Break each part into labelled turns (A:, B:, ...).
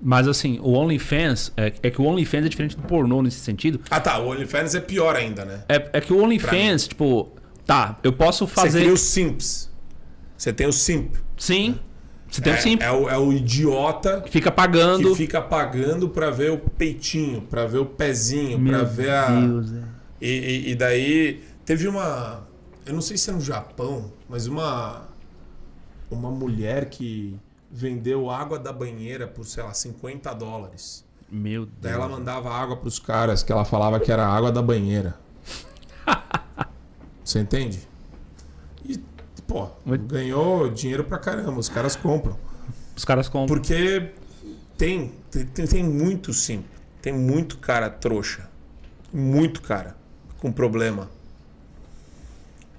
A: Mas assim, o OnlyFans. É, é, que o OnlyFans é diferente do pornô nesse sentido.
B: Ah tá, o OnlyFans é pior ainda, né?
A: É, é que o OnlyFans, tipo. Tá, eu posso fazer. Você tem o Simps. Você tem o Simp. Sim. Né? Você tem é, o Simp. É o, é o idiota. Que fica
B: pagando. Que fica pagando pra ver o peitinho, pra ver o pezinho, Meu pra ver a. Deus, é. e, e, e daí. Teve uma. Eu não sei se é no Japão, mas uma. Uma mulher que vendeu água da banheira por, sei lá, 50 dólares. Meu Deus. Daí ela mandava água para os caras que ela falava que era água da banheira. Você entende? E, pô, ganhou dinheiro pra caramba. Os caras compram. Os caras compram. Porque tem, tem, tem muito sim. Tem muito cara trouxa. Muito cara com problema.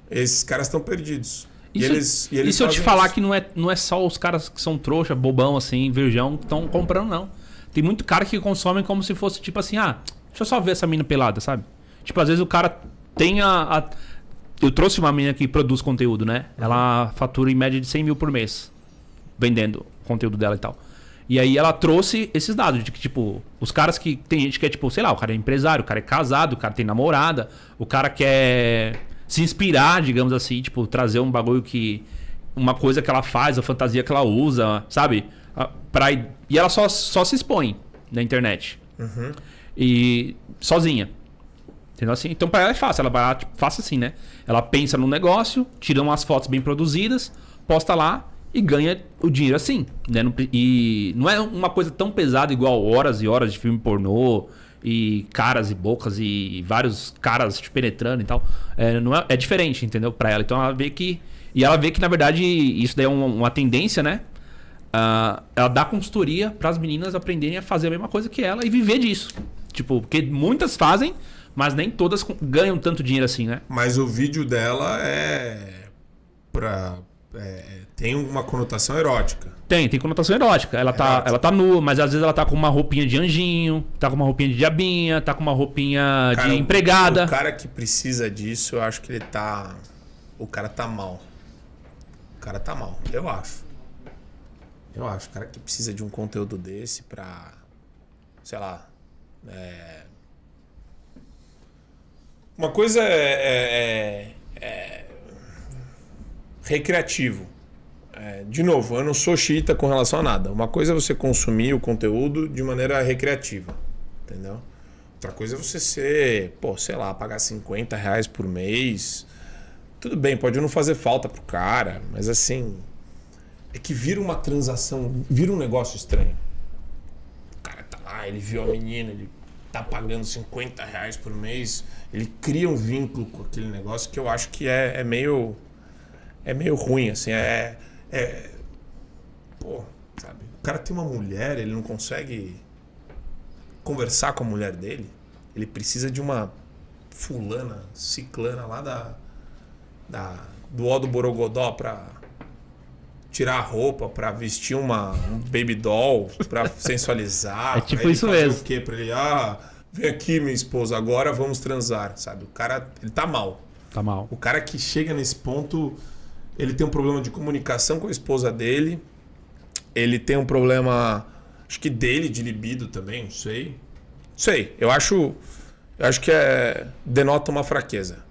B: Esses caras estão perdidos. E, isso, eles, e eles se eu te falar isso.
A: que não é, não é só os caras que são trouxa, bobão, assim, virgão, que estão comprando, não. Tem muito cara que consomem como se fosse tipo assim, ah, deixa eu só ver essa mina pelada, sabe? Tipo, às vezes o cara tem a. a... Eu trouxe uma menina que produz conteúdo, né? Ela fatura em média de 100 mil por mês vendendo conteúdo dela e tal. E aí ela trouxe esses dados de que, tipo, os caras que. Tem gente que é, tipo, sei lá, o cara é empresário, o cara é casado, o cara tem namorada, o cara quer se inspirar, digamos assim, tipo, trazer um bagulho que. Uma coisa que ela faz, a fantasia que ela usa, sabe? Pra, e ela só, só se expõe na internet. Uhum. E sozinha. Entendeu assim? Então para ela é fácil, ela vai tipo, faça assim, né? Ela pensa no negócio, tira umas fotos bem produzidas, posta lá e ganha o dinheiro assim, né? E não é uma coisa tão pesada igual horas e horas de filme pornô, e caras e bocas e vários caras te penetrando e tal. É, não é, é diferente, entendeu? Para ela. Então ela vê que. E ela vê que, na verdade, isso daí é uma, uma tendência, né? Uh, ela dá consultoria para as meninas aprenderem a fazer a mesma coisa que ela e viver disso. Tipo, porque muitas fazem, mas nem todas ganham tanto dinheiro assim, né?
B: Mas o vídeo dela é pra, é, é, tem uma conotação erótica.
A: Tem, tem conotação erótica. Ela tá, ela tá nua, mas às vezes ela tá com uma roupinha de anjinho, tá com uma roupinha de diabinha, tá com uma roupinha cara, de empregada. O, o, cara
B: que precisa disso, eu acho que ele tá. O cara tá mal. O cara tá mal, eu acho. Eu acho. O cara que precisa de um conteúdo desse pra. Sei lá. É... Uma coisa é, é, é recreativo. É, de novo, eu não sou xiita com relação a nada. Uma coisa é você consumir o conteúdo de maneira recreativa, entendeu? Outra coisa é você ser, pô, sei lá, pagar 50 reais por mês. Tudo bem, pode não fazer falta pro cara, mas assim. É que vira uma transação, vira um negócio estranho. O cara tá lá, ele viu a menina, ele tá pagando 50 reais por mês, ele cria um vínculo com aquele negócio que eu acho que é, é meio é meio ruim, assim. É. é pô, sabe? O cara tem uma mulher, ele não consegue conversar com a mulher dele. Ele precisa de uma fulana, ciclana lá da. da do Odo do Borogodó pra tirar a roupa pra vestir uma, um baby doll, pra sensualizar. É tipo isso mesmo. O quê? Pra ele, ah, vem aqui, minha esposa, agora vamos transar, sabe? O cara, ele tá mal. Tá mal. O cara que chega nesse ponto ele tem um problema de comunicação com a esposa dele. Ele tem um problema, acho que dele, de libido também, não sei. Não sei. Eu acho, eu acho que é denota uma fraqueza.